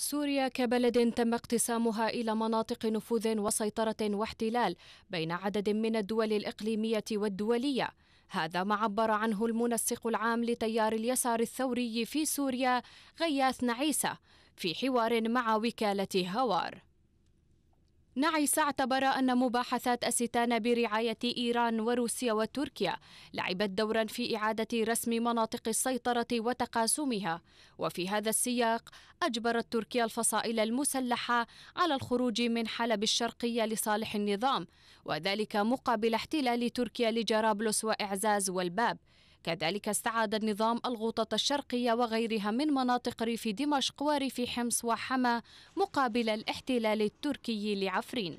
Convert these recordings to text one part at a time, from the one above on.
سوريا كبلد تم اقتسامها الى مناطق نفوذ وسيطره واحتلال بين عدد من الدول الاقليميه والدوليه هذا ما عبر عنه المنسق العام لتيار اليسار الثوري في سوريا غياث نعيسه في حوار مع وكاله هوار نعيس اعتبر أن مباحثات أستان برعاية إيران وروسيا وتركيا لعبت دورا في إعادة رسم مناطق السيطرة وتقاسمها وفي هذا السياق أجبرت تركيا الفصائل المسلحة على الخروج من حلب الشرقية لصالح النظام وذلك مقابل احتلال تركيا لجرابلس وإعزاز والباب كذلك استعاد النظام الغوطة الشرقية وغيرها من مناطق ريف دمشق وريف حمص وحما مقابل الاحتلال التركي لعفرين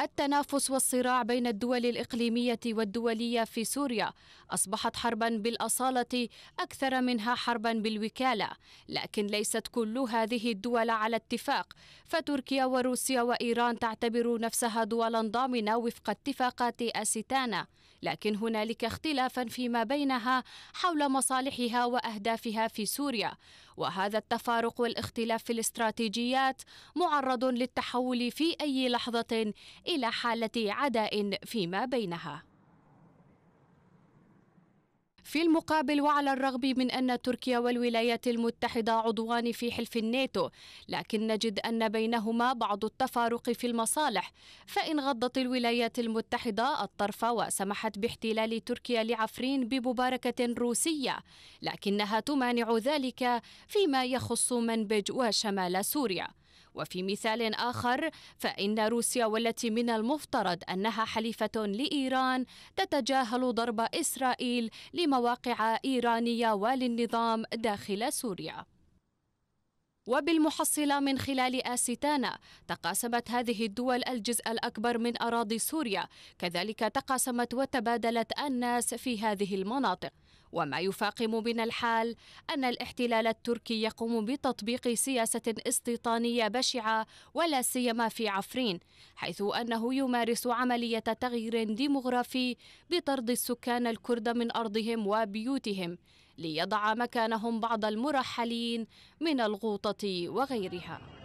التنافس والصراع بين الدول الإقليمية والدولية في سوريا أصبحت حربا بالأصالة أكثر منها حربا بالوكالة لكن ليست كل هذه الدول على اتفاق فتركيا وروسيا وإيران تعتبر نفسها دولا ضامنة وفق اتفاقات أستانا لكن هنالك اختلافا فيما بينها حول مصالحها وأهدافها في سوريا وهذا التفارق والاختلاف في الاستراتيجيات معرض للتحول في أي لحظة إلى حالة عداء فيما بينها في المقابل وعلى الرغم من أن تركيا والولايات المتحدة عضوان في حلف الناتو لكن نجد أن بينهما بعض التفارق في المصالح فإن غضت الولايات المتحدة الطرف وسمحت باحتلال تركيا لعفرين بمباركة روسية لكنها تمانع ذلك فيما يخص منبج وشمال سوريا وفي مثال آخر فإن روسيا والتي من المفترض أنها حليفة لإيران تتجاهل ضرب إسرائيل لمواقع إيرانية وللنظام داخل سوريا وبالمحصلة من خلال آستانا تقاسمت هذه الدول الجزء الأكبر من أراضي سوريا كذلك تقاسمت وتبادلت الناس في هذه المناطق وما يفاقم بنا الحال أن الاحتلال التركي يقوم بتطبيق سياسة استيطانية بشعة ولا سيما في عفرين حيث أنه يمارس عملية تغيير ديمغرافي بطرد السكان الكرد من أرضهم وبيوتهم ليضع مكانهم بعض المرحلين من الغوطة وغيرها